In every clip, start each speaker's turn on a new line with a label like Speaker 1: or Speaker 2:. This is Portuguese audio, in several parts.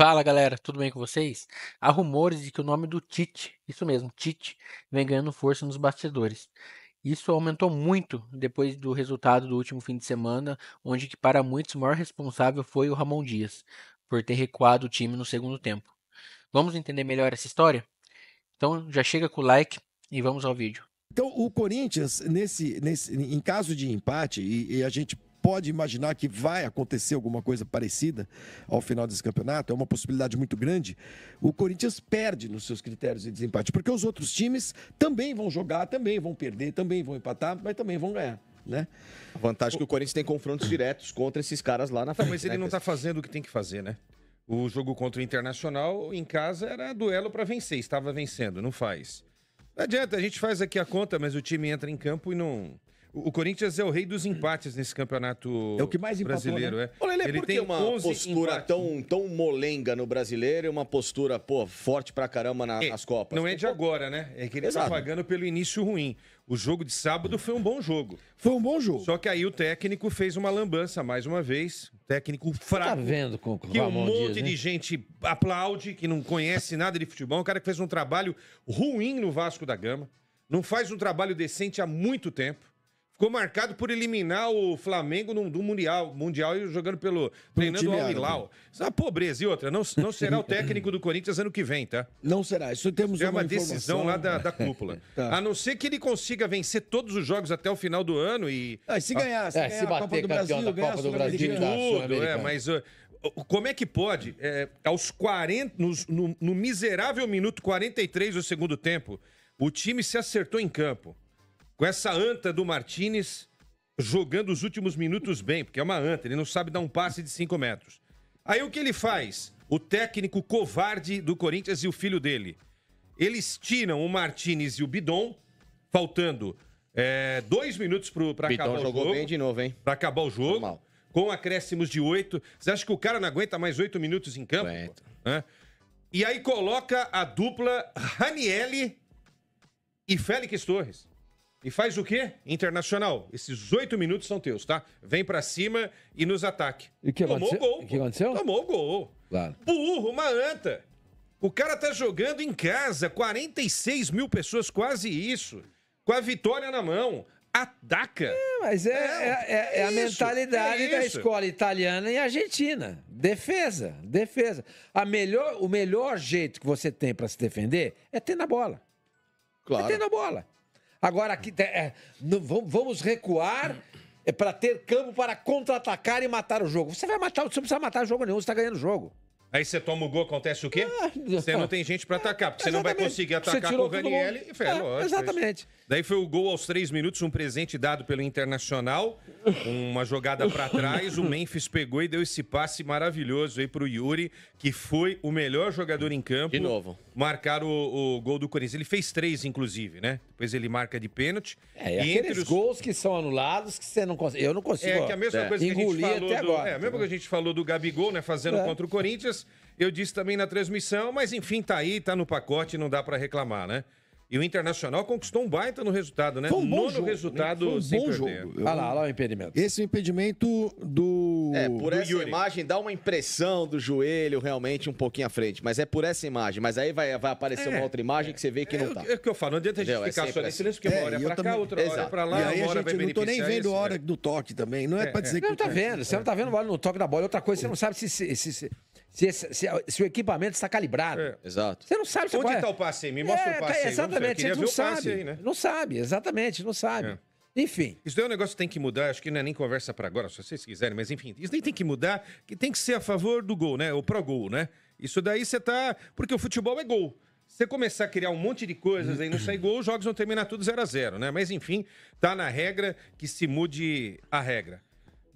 Speaker 1: Fala galera, tudo bem com vocês? Há rumores de que o nome do Tite, isso mesmo, Tite, vem ganhando força nos bastidores. Isso aumentou muito depois do resultado do último fim de semana, onde que para muitos o maior responsável foi o Ramon Dias, por ter recuado o time no segundo tempo. Vamos entender melhor essa história? Então já chega com o like e vamos ao vídeo.
Speaker 2: Então o Corinthians, nesse, nesse, em caso de empate, e, e a gente pode imaginar que vai acontecer alguma coisa parecida ao final desse campeonato, é uma possibilidade muito grande, o Corinthians perde nos seus critérios de desempate, porque os outros times também vão jogar, também vão perder, também vão empatar, mas também vão ganhar. Né? A
Speaker 3: vantagem é que o Corinthians tem confrontos diretos contra esses caras lá na frente. Não, mas ele né? não está fazendo o que tem que fazer, né?
Speaker 4: O jogo contra o Internacional em casa era duelo para vencer, estava vencendo, não faz. Não adianta, a gente faz aqui a conta, mas o time entra em campo e não. O Corinthians é o rei dos empates nesse campeonato é o que mais empatou, brasileiro. Né? É. Ô, Lelê, ele é tem uma postura
Speaker 3: tão, tão molenga no brasileiro e uma postura, pô, forte pra caramba na, é, nas Copas. Não é
Speaker 4: de agora, né? É que ele tá Exato. tá pagando pelo início ruim. O jogo de sábado foi um bom jogo. Foi um bom jogo. Só que aí o técnico fez uma lambança mais uma vez. Técnico tá fraco. Tá vendo com, que um monte dias, de né? gente aplaude, que não conhece nada de futebol. Um cara que fez um trabalho ruim no Vasco da Gama. Não faz um trabalho decente há muito tempo Ficou marcado por eliminar o Flamengo no, Mundial, mundial e jogando pelo. treinando o Al-Hilal. É uma pobreza. E outra, não, não será o técnico do Corinthians ano que vem, tá?
Speaker 2: Não será. Isso temos É uma, decisão lá da, da cúpula.
Speaker 4: tá. A não ser que ele consiga vencer todos os jogos até o final do ano e. Ah, e se ganhar, se, é, ganhar se bater a Copa do Brasil, da Copa do Brasil, tudo, é, mas. Uh, como é que pode, é, aos 40, no, no miserável minuto 43 do segundo tempo, o time se acertou em campo com essa anta do Martinez jogando os últimos minutos bem, porque é uma anta, ele não sabe dar um passe de 5 metros. Aí o que ele faz? O técnico covarde do Corinthians e o filho dele. Eles tiram o Martinez e o Bidon, faltando é, dois minutos para acabar o jogo. jogou bem de novo, hein? Para acabar o jogo. Normal. Com acréscimos de oito. Você acha que o cara não aguenta mais oito minutos em campo? Né? E aí coloca a dupla Ranielli e Félix Torres. E faz o quê? Internacional. Esses oito minutos são teus, tá? Vem para cima e nos ataque. E que Tomou aconteceu? gol. O que aconteceu? Tomou gol. Claro. Burro, uma anta. O cara tá jogando em casa, 46 mil pessoas, quase isso. Com a vitória na mão. Ataca. É, mas é, é,
Speaker 1: é, é a mentalidade é da escola italiana e argentina. Defesa, defesa. A melhor, o melhor jeito que você tem para se defender é ter na bola. É claro. É ter na bola. Agora aqui é, é vamos recuar é para ter campo para contra-atacar e matar o jogo. Você vai matar, você não precisa matar o jogo nenhum, você está ganhando o jogo.
Speaker 4: Aí você toma o gol, acontece o quê? Ah, você não tem gente para atacar, porque você não vai conseguir atacar com o Raniel e fé, é, lógico. Exatamente. Daí foi o gol aos três minutos, um presente dado pelo Internacional. Uma jogada para trás, o Memphis pegou e deu esse passe maravilhoso aí para o Yuri, que foi o melhor jogador em campo. De novo. Marcar o, o, gol do Corinthians. Ele fez três, inclusive, né? Depois ele marca de pênalti. É, e, e entre os gols que são anulados, que você não consegue. Eu não consigo. É que a mesma é. coisa que a gente falou. Do, agora, é, a mesma coisa que a gente falou do Gabigol, né? Fazendo é. contra o Corinthians. Eu disse também na transmissão, mas enfim, tá aí, tá no pacote, não dá para reclamar, né? E o Internacional conquistou um baita no resultado, né? Foi um bom Nono jogo, né? resultado Foi um sem bom perder. jogo. Olha lá, olha
Speaker 2: lá o impedimento. Esse é impedimento do. É, por do essa Yuri.
Speaker 3: imagem dá uma impressão do joelho realmente um pouquinho à frente. Mas é por essa imagem. Mas aí vai, vai aparecer é, uma outra imagem é, que você vê que não é, tá. É, é o que eu falo,
Speaker 4: não adianta a gente ficar assim. né? é só nesse silêncio, que uma hora é pra também... cá, outra Exato. hora é pra lá, e aí uma hora vai Eu não tô nem vendo a né?
Speaker 2: hora do toque
Speaker 1: também. Não é pra dizer que. Não tá vendo. Você não tá vendo a hora do toque da bola. Outra coisa, você não sabe se se, se, se o equipamento está calibrado. É.
Speaker 4: Exato. Você não sabe se Onde está é. Tá o aí? Me mostra é, o aí. Exatamente,
Speaker 1: não você não sabe. Aí, né? Não sabe, exatamente, não sabe. É.
Speaker 4: Enfim. Isso daí é um negócio que tem que mudar, acho que não é nem conversa para agora, se vocês quiserem, mas enfim, isso daí tem que mudar, que tem que ser a favor do gol, né? O pro gol, né? Isso daí você tá. Porque o futebol é gol você começar a criar um monte de coisas aí não sair gol, os jogos vão terminar tudo 0 a 0 né? Mas enfim, tá na regra que se mude a regra.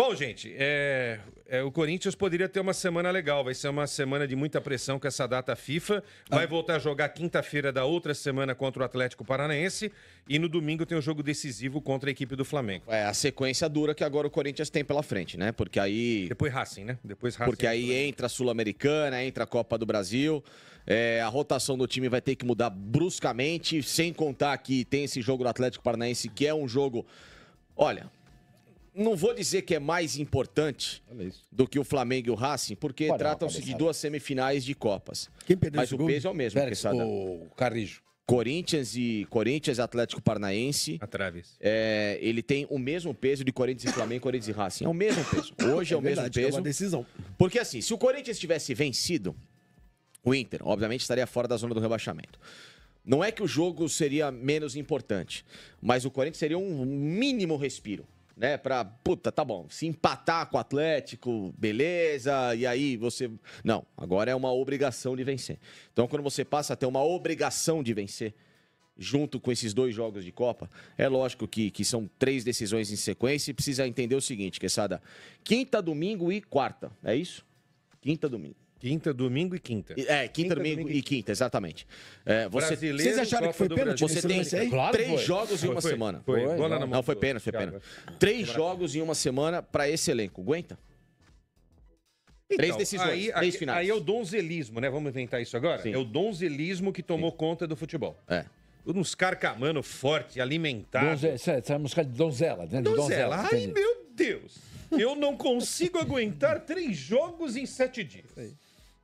Speaker 4: Bom, gente, é, é, o Corinthians poderia ter uma semana legal. Vai ser uma semana de muita pressão com essa data FIFA. Vai ah. voltar a jogar quinta-feira da outra semana contra o Atlético
Speaker 3: Paranaense. E no domingo tem um jogo decisivo contra a equipe do Flamengo. É a sequência dura que agora o Corinthians tem pela frente, né? Porque aí. Depois Racing, né? Depois Racing. Porque aí entra a Sul-Americana, entra a Copa do Brasil. É, a rotação do time vai ter que mudar bruscamente. Sem contar que tem esse jogo do Atlético Paranaense, que é um jogo. Olha, não vou dizer que é mais importante do que o Flamengo e o Racing, porque tratam-se de duas semifinais de Copas. Quem perdeu Mas o, peso é o mesmo, Pérez, O Carrijo. Corinthians e Corinthians Atlético Paranaense. Atraves. É, ele tem o mesmo peso de Corinthians e Flamengo, Corinthians e Racing. É o mesmo peso. Hoje é, é verdade, o mesmo peso. É uma decisão. Porque assim, se o Corinthians tivesse vencido o Inter, obviamente estaria fora da zona do rebaixamento. Não é que o jogo seria menos importante, mas o Corinthians seria um mínimo respiro né? Pra, puta, tá bom, se empatar com o Atlético, beleza, e aí você. Não, agora é uma obrigação de vencer. Então, quando você passa a ter uma obrigação de vencer, junto com esses dois jogos de Copa, é lógico que, que são três decisões em sequência e precisa entender o seguinte, Quesada: quinta, domingo e quarta, é isso? Quinta, domingo. Quinta, domingo e quinta. É, quinta, quinta domingo, domingo, e quinta, exatamente. É, você, vocês acharam Copa que foi pênalti? Você tem claro três foi. jogos foi, em uma foi, semana. Foi, Não, foi pênalti, foi pênalti. Três jogos em uma semana para esse elenco. Aguenta? Então, três decisões, aí, três finais. Aí
Speaker 4: é o donzelismo, né? Vamos inventar isso agora? Sim. É o donzelismo que tomou Sim. conta do futebol. É uns carcamano forte, alimentado. Donze... Essa
Speaker 1: é música de donzela, né? Donzela. donzela. Ai, entendi.
Speaker 4: meu Deus! Eu não consigo aguentar três jogos em sete dias.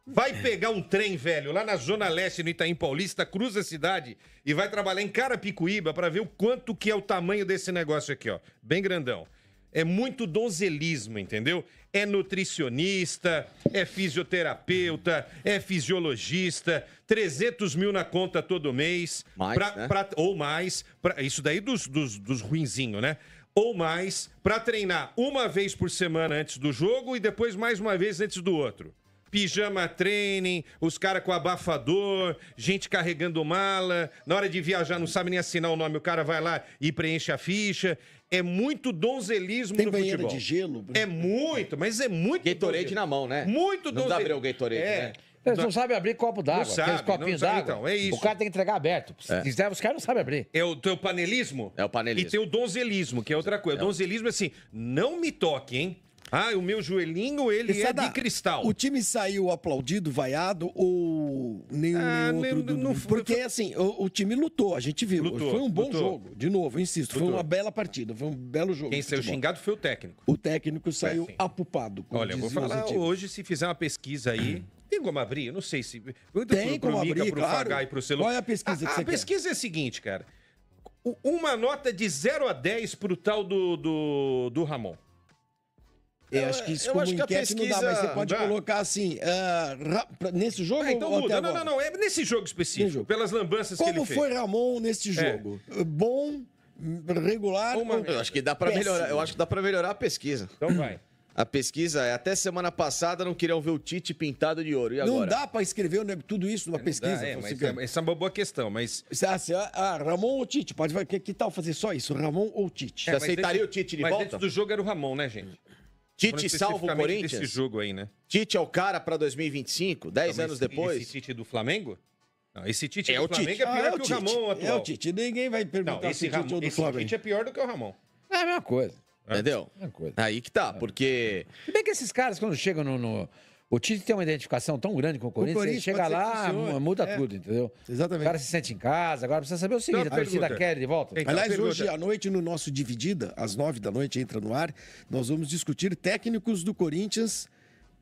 Speaker 4: Vai pegar um trem, velho, lá na Zona Leste, no Itaim Paulista, cruza a cidade e vai trabalhar em Carapicuíba para ver o quanto que é o tamanho desse negócio aqui, ó. Bem grandão. É muito donzelismo, entendeu? É nutricionista, é fisioterapeuta, é fisiologista, 300 mil na conta todo mês. Mais, pra, né? pra, ou mais. Pra, isso daí dos, dos, dos ruinzinhos, né? ou mais para treinar uma vez por semana antes do jogo e depois mais uma vez antes do outro pijama training, os caras com abafador, gente carregando mala, na hora de viajar não sabe nem assinar o nome, o cara vai lá e preenche a ficha. É muito donzelismo Tem no banheira futebol. de gelo? É muito, é. mas é muito Gatorade na mão, né? Muito donzelismo. Não dá abrir o Gatorade, é. né? Eles não sabem abrir copo d'água. Não copinhos d'água. Então, é isso. O cara tem que entregar aberto. Se é. quiser, os caras não sabem abrir. É o teu panelismo? É o panelismo. E tem o donzelismo, que é outra coisa. É. Donzelismo é assim, não me toque, hein? Ah, o meu joelhinho, ele é, é de cristal. O
Speaker 2: time saiu aplaudido, vaiado ou nenhum, ah, nenhum outro? Não, não, do... Porque assim, o, o, time lutou, a gente viu. Lutou, foi um bom lutou. jogo, de novo, insisto. Lutou. Foi uma bela partida, foi um belo jogo. Quem saiu xingado
Speaker 4: foi o técnico.
Speaker 2: O técnico saiu é, apupado. Olha, eu vou falar
Speaker 4: hoje, se fizer uma pesquisa aí... Hum. Tem como abrir? Eu não sei se... Tem pro, como abrir, pro claro. e pro Celu... Qual é a pesquisa ah, a, que você a quer? A pesquisa é a seguinte, cara. Uma nota de 0 a 10 pro tal do, do, do Ramon. Eu, acho que isso como acho pesquisa... não dá, mas você pode dá.
Speaker 2: colocar assim, uh, nesse jogo ah, então muda. Não, não, não,
Speaker 4: é nesse jogo específico, jogo. pelas lambanças como que ele fez. Como
Speaker 2: foi Ramon nesse é. jogo? É. Bom,
Speaker 3: regular... Uma... Eu acho que dá para melhorar, eu acho que dá para melhorar a pesquisa. Então vai. A pesquisa é até semana passada não queriam ver o Tite pintado de ouro. E agora? Não dá
Speaker 2: para escrever né, tudo isso numa é, não pesquisa. Dá, é, mas, é,
Speaker 4: essa é uma boa questão, mas.
Speaker 3: Ah,
Speaker 2: ah, Ramon ou Tite? Pode, que, que tal fazer só isso? Ramon ou Tite? É, Você aceitaria o Tite de mas volta? Mas
Speaker 3: antes do jogo era o Ramon, né, gente?
Speaker 4: Tite salva o Corinthians? Desse
Speaker 3: jogo aí, né? Tite é o cara para 2025, 10 anos depois. Esse
Speaker 4: Tite do Flamengo? Não, esse Tite é do o Flamengo é Tite. é pior ah, é que o, o Ramon atual. É o Tite,
Speaker 2: ninguém vai
Speaker 1: perguntar não, esse, Ramon, é esse Tite é
Speaker 4: pior do que o Ramon. É a mesma
Speaker 2: coisa. É. Entendeu? É a mesma
Speaker 1: coisa. Aí que tá, porque... Se bem que esses caras, quando chegam no, no o Tite tem uma identificação tão grande
Speaker 2: com o Corinthians, o Corinthians ele chega lá, muda é. tudo, entendeu? Exatamente. O cara se sente em casa,
Speaker 1: agora precisa saber o seguinte, então, a torcida quer de volta. Então, Aliás, hoje à
Speaker 2: noite, no nosso Dividida, às nove da noite, entra no ar, nós vamos discutir técnicos do Corinthians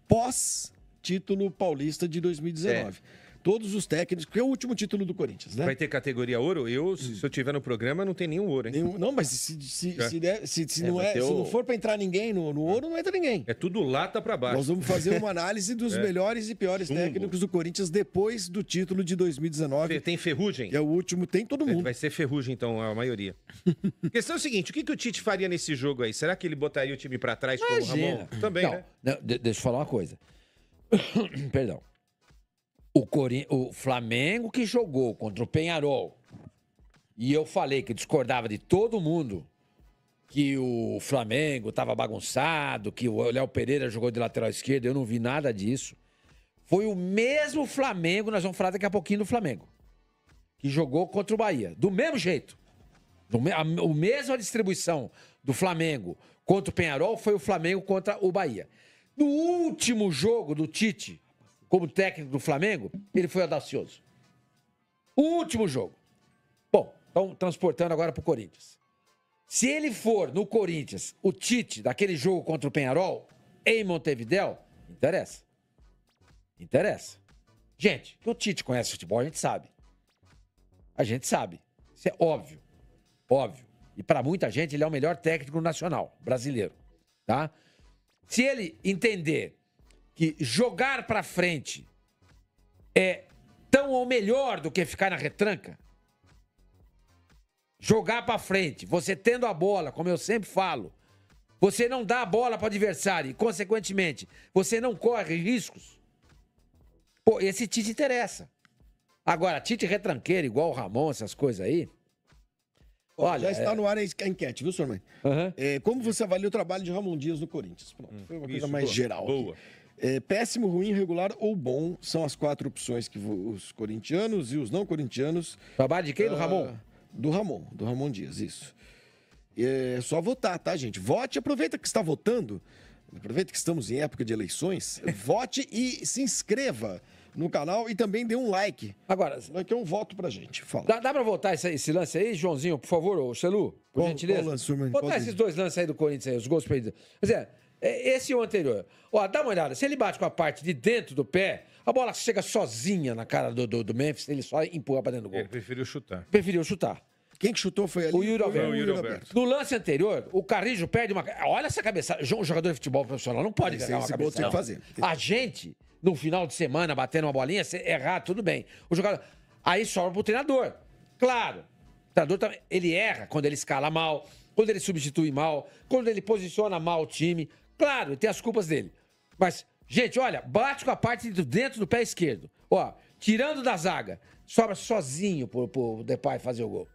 Speaker 2: pós título paulista de 2019. É. Todos os técnicos, porque é o último título do Corinthians, né? Vai
Speaker 4: ter categoria ouro? Eu, se, hum. se eu tiver no programa, não tem nenhum ouro, hein? Nenhum, não, mas se, se, é. é, não, é, for
Speaker 2: para entrar ninguém no, no ouro, não entra ninguém.
Speaker 4: É tudo lata para baixo. Nós vamos fazer uma análise dos melhores e
Speaker 2: piores técnicos
Speaker 4: do Corinthians depois do título de 2019. Tem ferrugem? É o último, tem todo mundo. Vai ser ferrugem, então, a maioria. questão é o seguinte: o que, que o Tite faria nesse jogo aí? Será que ele botaria o time para trás Imagina. como o Ramon? Também, não,
Speaker 1: né? Não, deixa eu falar uma coisa. Perdão o, cori o Flamengo que jogou contra o Penharol, e eu falei que discordava de todo mundo, que o Flamengo estava bagunçado, que o Léo Pereira jogou de lateral esquerdo, eu não vi nada disso. Foi o mesmo Flamengo, nós vamos falar daqui a pouquinho do Flamengo, que jogou contra o Bahia, do mesmo jeito. Do me, a, o mesmo a distribuição do Flamengo contra o Penharol foi o Flamengo contra o Bahia. No último jogo do Tite, como técnico do Flamengo, ele foi audacioso. O último jogo. Bom, então transportando agora para o Corinthians. Se ele for no Corinthians o Tite daquele jogo contra o Penharol, em Montevidéu, interessa. Interessa. Gente, o Tite conhece futebol, a gente sabe. A gente sabe. Isso é óbvio. Óbvio. E para muita gente, ele é o melhor técnico nacional brasileiro. Tá? Se ele entender que jogar para frente é tão ou melhor do que ficar na retranca? Jogar para frente, você tendo a bola, como eu sempre falo, você não dá a bola para o adversário e, consequentemente, você não corre riscos. Pô, esse Tite interessa. Agora, Tite retranqueiro, igual o Ramon, essas coisas aí.
Speaker 2: Olha, já está é... no ar a enquete, viu, senhor mãe? Uhum. É, como você avalia o trabalho de Ramon Dias no Corinthians? Pronto, hum, foi uma coisa Isso, mais boa, geral. Boa. É, péssimo, ruim, regular ou bom são as quatro opções que os corintianos e os não corintianos. Babado de quem? Do ah, Ramon? do Ramon, do Ramon Dias, isso. É só votar, tá, gente? Vote, aproveita que está votando, aproveita que estamos em época de eleições, vote e se inscreva no canal e também dê um like. Agora, like é um voto pra gente. Fala. Dá, dá pra votar esse, esse
Speaker 1: lance aí, Joãozinho, por favor, ou Celu, por qual, gentileza? Qual lance, Votar esses
Speaker 2: dois lances aí do Corinthians aí, os gols
Speaker 1: perdidos. Quer dizer, é, esse e é o anterior. Ó, dá uma olhada. Se ele bate com a parte de dentro do pé, a bola chega sozinha na cara do, do, do Memphis, ele só empurra pra dentro do gol. Ele
Speaker 4: preferiu chutar.
Speaker 1: Preferiu chutar. Quem que chutou foi ali? O Yuri Alberto. O Yuri Alberto. No lance anterior, o Carrijo perde uma. Olha essa cabeça. Um jogador de futebol profissional não pode ser uma cabeça. Tem que fazer. A gente, no final de semana, batendo uma bolinha, errar, tudo bem. O jogador. Aí sobra pro treinador. Claro. O treinador também. Ele erra quando ele escala mal, quando ele substitui mal, quando ele posiciona mal o time. Claro, tem as culpas dele. Mas, gente, olha, bate com a parte de dentro do pé esquerdo. Ó, tirando da zaga. Sobra sozinho pro, pro Depay fazer o gol.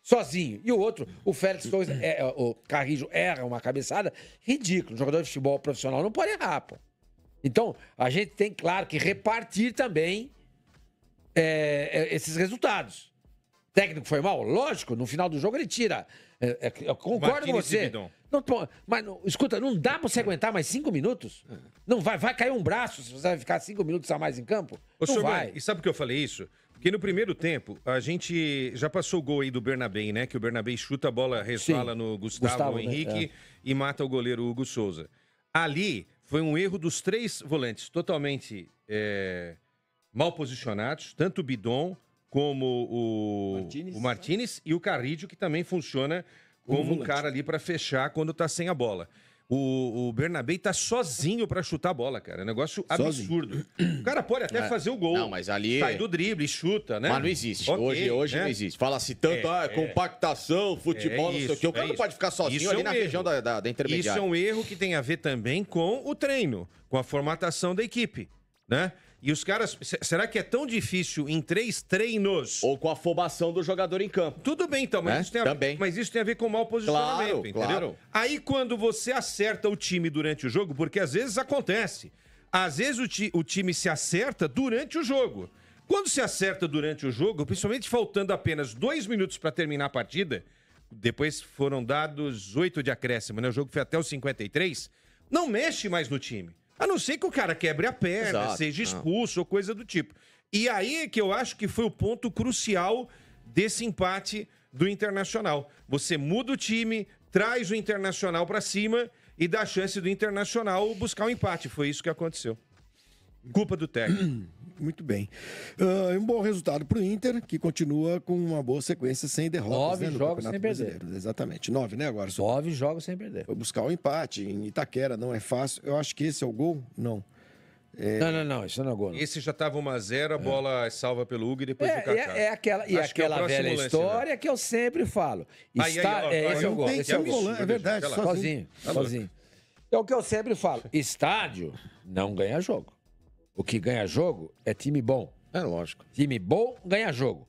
Speaker 1: Sozinho. E o outro, o Félix Torres, é, é, o Carrijo erra uma cabeçada. Ridículo. Um jogador de futebol profissional não pode errar, pô. Então, a gente tem, claro, que repartir também é, é esses resultados técnico foi mal? Lógico, no final do jogo ele tira. É, é, eu concordo com você. Não, pô, mas não, escuta, não dá pra você aguentar mais cinco minutos? Não vai, vai cair um braço se você vai ficar cinco minutos a mais em campo? Ô, não vai.
Speaker 4: e sabe por que eu falei isso? Porque no primeiro tempo, a gente já passou o gol aí do Bernabé, né? Que o Bernabé chuta a bola, resvala Sim. no Gustavo, Gustavo né? Henrique né? é. e mata o goleiro Hugo Souza. Ali foi um erro dos três volantes totalmente é, mal posicionados, tanto o Bidon como o Martínez, o e o Carrídio, que também funciona como um cara ali para fechar quando tá sem a bola. O, o Bernabé tá sozinho para chutar a bola, cara. É um negócio absurdo. O cara pode até é. fazer o gol. Não, mas ali. Sai é. do drible, e chuta, né? Mas não existe. Okay, hoje hoje né? não existe. Fala-se assim, tanto, é, ah, é.
Speaker 3: compactação, futebol, não é sei o quê. O cara é não pode ficar sozinho isso ali um na erro. região da, da, da intermediária. Isso é um
Speaker 4: erro que tem a ver também com o treino, com a formatação da equipe, né? E os caras. Será que é tão difícil em três treinos? Ou com a afobação do jogador em campo. Tudo bem, então, mas, né? isso, tem a, Também. mas isso tem a ver com mau posicionamento, claro, entendeu? Claro. Aí quando você acerta o time durante o jogo, porque às vezes acontece. Às vezes o, ti, o time se acerta durante o jogo. Quando se acerta durante o jogo, principalmente faltando apenas dois minutos para terminar a partida, depois foram dados oito de acréscimo, né? O jogo foi até os 53. Não mexe mais no time. A não ser que o cara quebre a perna, Exato, seja expulso ou coisa do tipo. E aí é que eu acho que foi o ponto crucial desse empate do Internacional. Você muda o time, traz o Internacional para cima e dá chance do Internacional buscar o um empate. Foi isso que aconteceu. Culpa do técnico.
Speaker 2: muito bem. Uh, um bom resultado para o Inter, que continua com uma boa sequência sem derrotas. Nove né, jogos sem perder. Exatamente. Nove, né, agora? Só... Nove jogos sem perder. Foi buscar o um empate em Itaquera, não é fácil. Eu acho que esse é o gol? Não. É... Não, não, não, isso não é gol.
Speaker 4: Não. Esse já estava 1x0, a é. bola é. salva pelo Hugo e depois é, do Kaká. É, é aquela, e é aquela é velha lance, né? história né?
Speaker 1: que eu sempre falo. Está, aí, ó, é, esse é o gol. Esse é, o gol, é verdade. sozinho. sozinho. Tá é o que eu sempre falo. Estádio não ganha jogo. O que ganha jogo é time bom. É lógico. Time bom ganha jogo.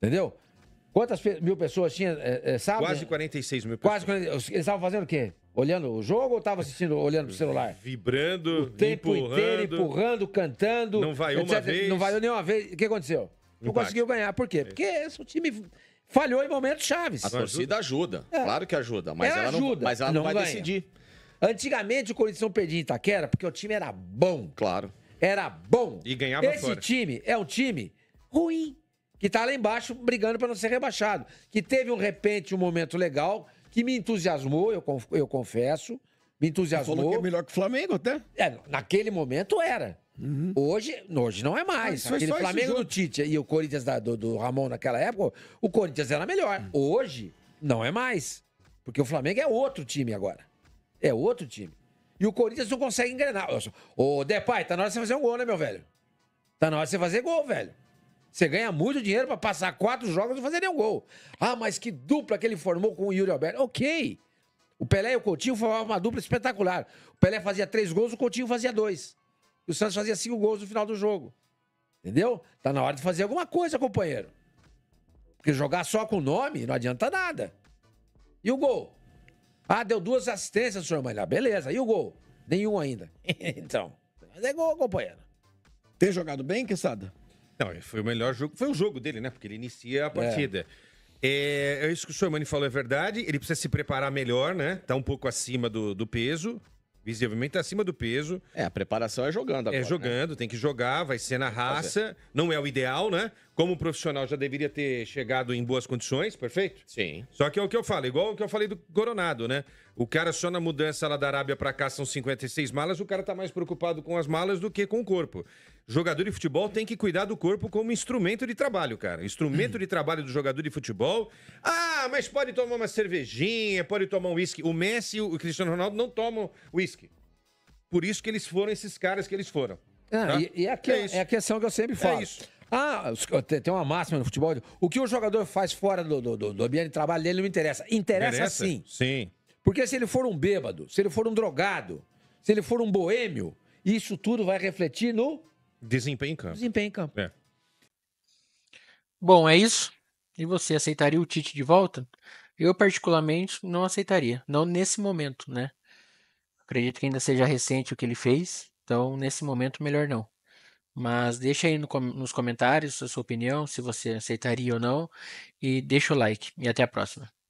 Speaker 1: Entendeu? Quantas mil pessoas tinha, é, é, sabe? Quase
Speaker 4: 46 mil pessoas. Quase 40, eles estavam
Speaker 1: fazendo o quê? Olhando o jogo ou estavam assistindo, olhando pro celular?
Speaker 4: Vibrando, o tempo empurrando, inteiro, empurrando,
Speaker 1: cantando. Não vaiou etc. uma vez. Não vaiu nenhuma vez. O que aconteceu? Não Impacto. conseguiu ganhar. Por quê? É. Porque esse é time falhou em momentos chaves. A torcida ajuda. É. Claro que ajuda. Mas é ela, ela ajuda, não, mas ela não, não vai ganha. decidir. Antigamente o Corinthians não perdia em Itaquera porque o time era bom. Claro era bom.
Speaker 4: E ganhava Esse fora.
Speaker 1: time é um time ruim, que tá lá embaixo brigando para não ser rebaixado. Que teve um repente, um momento legal, que me entusiasmou, eu, eu confesso. Me entusiasmou. Você falou que é melhor que o Flamengo até? É, naquele momento era. Uhum. Hoje, hoje não é mais. Aquele Flamengo do Tite e o Corinthians da, do, do, Ramon naquela época, o Corinthians era melhor. Uhum. Hoje, não é mais. Porque o Flamengo é outro time agora. É outro time. E o Corinthians não consegue engrenar. Ô, Depay, tá na hora de você fazer um gol, né, meu velho? Tá na hora de você fazer gol, velho. Você ganha muito dinheiro para passar quatro jogos e fazer nenhum gol. Ah, mas que dupla que ele formou com o Yuri Alberto. Ok. O Pelé e o Coutinho formavam uma dupla espetacular. O Pelé fazia três gols, o Coutinho fazia dois. E o Santos fazia cinco gols no final do jogo. Entendeu? Tá na hora de fazer alguma coisa, companheiro. Porque jogar só com o nome não adianta nada. E o gol? Ah, deu duas assistências, senhor Manhã. Beleza. E o gol? Nenhum ainda. então. Mas é gol, companheiro. Tem jogado
Speaker 4: bem, Quesada? Não, foi o melhor jogo. Foi o jogo dele, né? Porque ele inicia a partida. É. é, é isso que o senhor Mani falou, é verdade. Ele precisa se preparar melhor, né? Tá um pouco acima do, do peso. Visivelmente acima do peso. É, a preparação é jogando é agora. É jogando, né? tem que jogar, vai ser na raça. Não é o ideal, né? Como profissional já deveria ter chegado em boas condições, perfeito? Sim. Só que é o que eu falo, igual o que eu falei do Coronado, né? O cara só na mudança lá da Arábia para cá são 56 malas, o cara tá mais preocupado com as malas do que com o corpo. Jogador de futebol tem que cuidar do corpo como instrumento de trabalho, cara. Instrumento de trabalho do jogador de futebol. Ah, ah, mas pode tomar uma cervejinha, pode tomar um uísque. O Messi e o Cristiano Ronaldo não tomam uísque. Por isso que eles foram esses caras que eles foram. Ah, tá? E,
Speaker 1: e aqui, é, é, é, a questão que eu sempre falo. É isso. Ah, tem uma máxima no futebol. O que o jogador faz fora do, do, do, do ambiente de trabalho dele não interessa. Interessa, interessa sim. Sim. Porque se ele for um bêbado, se ele for um drogado, se ele for um boêmio, isso tudo vai refletir no
Speaker 4: desempenho em campo. Desempenho em campo. É.
Speaker 1: Bom, é isso. E você aceitaria o Tite de volta? Eu, particularmente, não aceitaria. Não nesse momento, né? Acredito que ainda seja recente o que ele fez. Então, nesse momento, melhor não. Mas deixa aí no, nos comentários a sua opinião, se você aceitaria ou não. E deixa o like. E até a próxima.